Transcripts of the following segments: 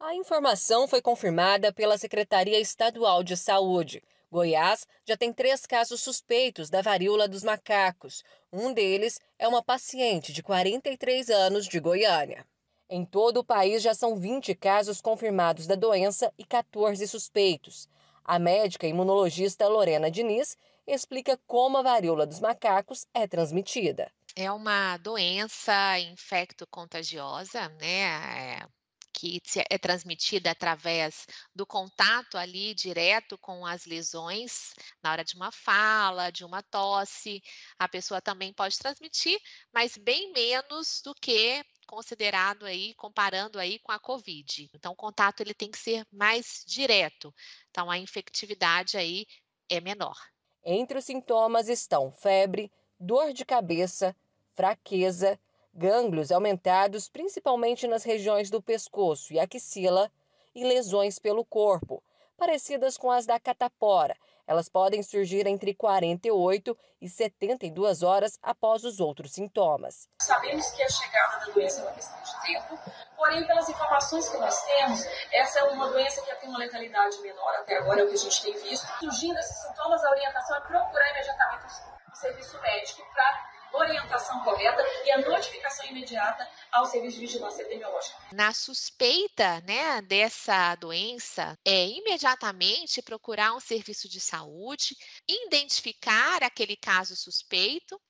A informação foi confirmada pela Secretaria Estadual de Saúde. Goiás já tem três casos suspeitos da varíola dos macacos. Um deles é uma paciente de 43 anos de Goiânia. Em todo o país já são 20 casos confirmados da doença e 14 suspeitos. A médica imunologista Lorena Diniz explica como a varíola dos macacos é transmitida. É uma doença infecto-contagiosa, né? É que é transmitida através do contato ali direto com as lesões, na hora de uma fala, de uma tosse, a pessoa também pode transmitir, mas bem menos do que considerado aí, comparando aí com a COVID. Então, o contato ele tem que ser mais direto. Então, a infectividade aí é menor. Entre os sintomas estão febre, dor de cabeça, fraqueza, gânglios aumentados principalmente nas regiões do pescoço e axila e lesões pelo corpo, parecidas com as da catapora. Elas podem surgir entre 48 e 72 horas após os outros sintomas. Sabemos que a chegada da doença é uma questão de tempo, porém, pelas informações que nós temos, essa é uma doença que tem uma letalidade menor, até agora é o que a gente tem visto. correta e a notificação imediata ao serviço de vigilância epidemiológica. Na suspeita né, dessa doença, é imediatamente procurar um serviço de saúde, identificar aquele caso suspeito,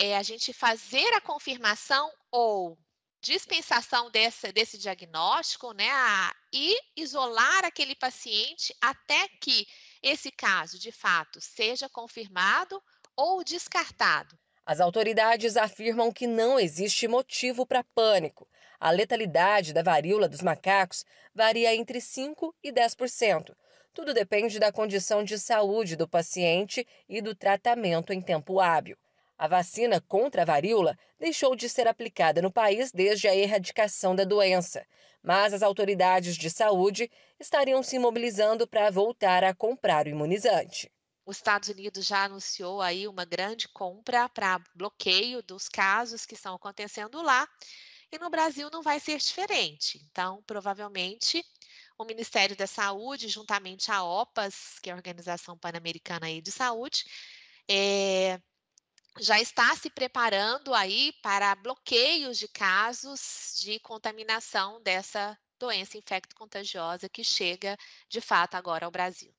é a gente fazer a confirmação ou dispensação desse, desse diagnóstico, né, a, e isolar aquele paciente até que esse caso, de fato, seja confirmado ou descartado. As autoridades afirmam que não existe motivo para pânico. A letalidade da varíola dos macacos varia entre 5% e 10%. Tudo depende da condição de saúde do paciente e do tratamento em tempo hábil. A vacina contra a varíola deixou de ser aplicada no país desde a erradicação da doença, mas as autoridades de saúde estariam se mobilizando para voltar a comprar o imunizante. Os Estados Unidos já anunciou aí uma grande compra para bloqueio dos casos que estão acontecendo lá. E no Brasil não vai ser diferente. Então, provavelmente, o Ministério da Saúde, juntamente à OPAS, que é a Organização Pan-Americana de Saúde, é, já está se preparando aí para bloqueios de casos de contaminação dessa doença infecto-contagiosa que chega de fato agora ao Brasil.